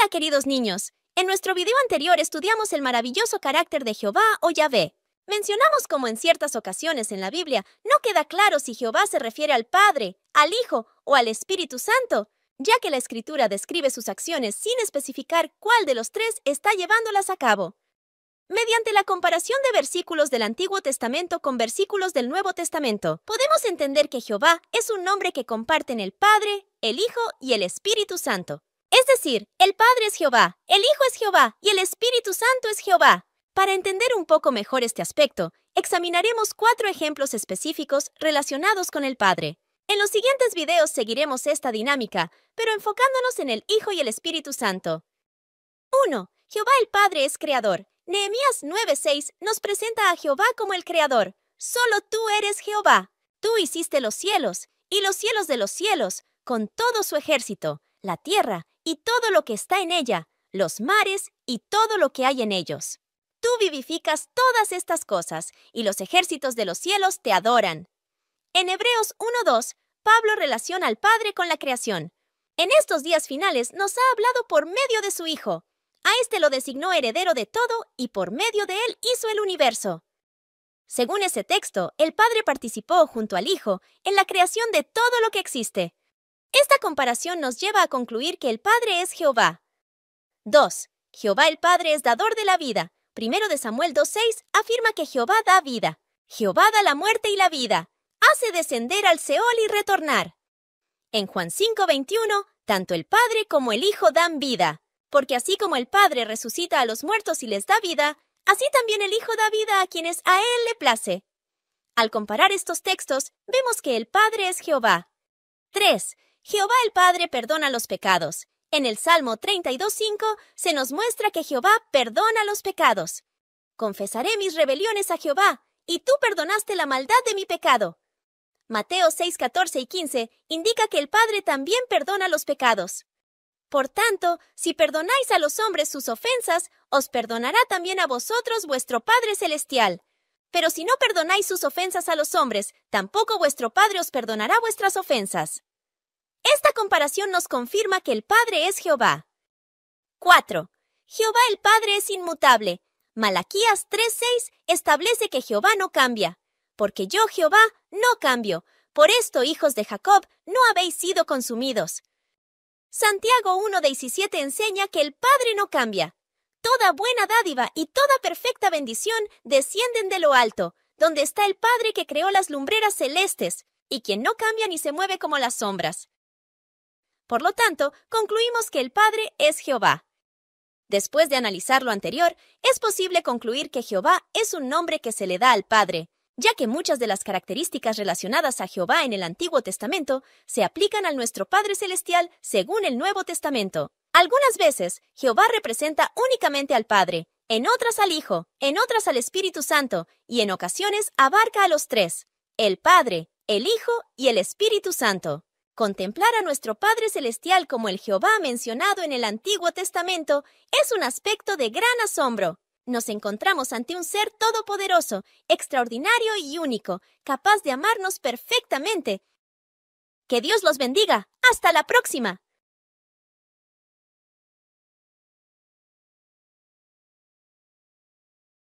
Hola queridos niños, en nuestro video anterior estudiamos el maravilloso carácter de Jehová o Yahvé. Mencionamos cómo en ciertas ocasiones en la Biblia no queda claro si Jehová se refiere al Padre, al Hijo o al Espíritu Santo, ya que la Escritura describe sus acciones sin especificar cuál de los tres está llevándolas a cabo. Mediante la comparación de versículos del Antiguo Testamento con versículos del Nuevo Testamento, podemos entender que Jehová es un nombre que comparten el Padre, el Hijo y el Espíritu Santo. Es decir, el Padre es Jehová, el Hijo es Jehová y el Espíritu Santo es Jehová. Para entender un poco mejor este aspecto, examinaremos cuatro ejemplos específicos relacionados con el Padre. En los siguientes videos seguiremos esta dinámica, pero enfocándonos en el Hijo y el Espíritu Santo. 1. Jehová el Padre es Creador. Nehemías 9:6 nos presenta a Jehová como el Creador. Solo tú eres Jehová. Tú hiciste los cielos, y los cielos de los cielos, con todo su ejército la tierra y todo lo que está en ella, los mares y todo lo que hay en ellos. Tú vivificas todas estas cosas, y los ejércitos de los cielos te adoran. En Hebreos 1.2, Pablo relaciona al Padre con la creación. En estos días finales nos ha hablado por medio de su Hijo. A este lo designó heredero de todo y por medio de él hizo el universo. Según ese texto, el Padre participó junto al Hijo en la creación de todo lo que existe. Esta comparación nos lleva a concluir que el Padre es Jehová. 2. Jehová el Padre es dador de la vida. Primero de Samuel 2.6 afirma que Jehová da vida. Jehová da la muerte y la vida. Hace descender al Seol y retornar. En Juan 5.21, tanto el Padre como el Hijo dan vida. Porque así como el Padre resucita a los muertos y les da vida, así también el Hijo da vida a quienes a Él le place. Al comparar estos textos, vemos que el Padre es Jehová. 3. Jehová el Padre perdona los pecados. En el Salmo 32.5 se nos muestra que Jehová perdona los pecados. Confesaré mis rebeliones a Jehová, y tú perdonaste la maldad de mi pecado. Mateo 6.14 y 15 indica que el Padre también perdona los pecados. Por tanto, si perdonáis a los hombres sus ofensas, os perdonará también a vosotros vuestro Padre Celestial. Pero si no perdonáis sus ofensas a los hombres, tampoco vuestro Padre os perdonará vuestras ofensas. Esta comparación nos confirma que el Padre es Jehová. 4. Jehová el Padre es inmutable. Malaquías 3:6 establece que Jehová no cambia, porque yo Jehová no cambio. Por esto, hijos de Jacob, no habéis sido consumidos. Santiago 1:17 enseña que el Padre no cambia. Toda buena dádiva y toda perfecta bendición descienden de lo alto, donde está el Padre que creó las lumbreras celestes, y quien no cambia ni se mueve como las sombras. Por lo tanto, concluimos que el Padre es Jehová. Después de analizar lo anterior, es posible concluir que Jehová es un nombre que se le da al Padre, ya que muchas de las características relacionadas a Jehová en el Antiguo Testamento se aplican al nuestro Padre Celestial según el Nuevo Testamento. Algunas veces, Jehová representa únicamente al Padre, en otras al Hijo, en otras al Espíritu Santo, y en ocasiones abarca a los tres, el Padre, el Hijo y el Espíritu Santo. Contemplar a nuestro Padre Celestial como el Jehová mencionado en el Antiguo Testamento es un aspecto de gran asombro. Nos encontramos ante un ser todopoderoso, extraordinario y único, capaz de amarnos perfectamente. Que Dios los bendiga. Hasta la próxima.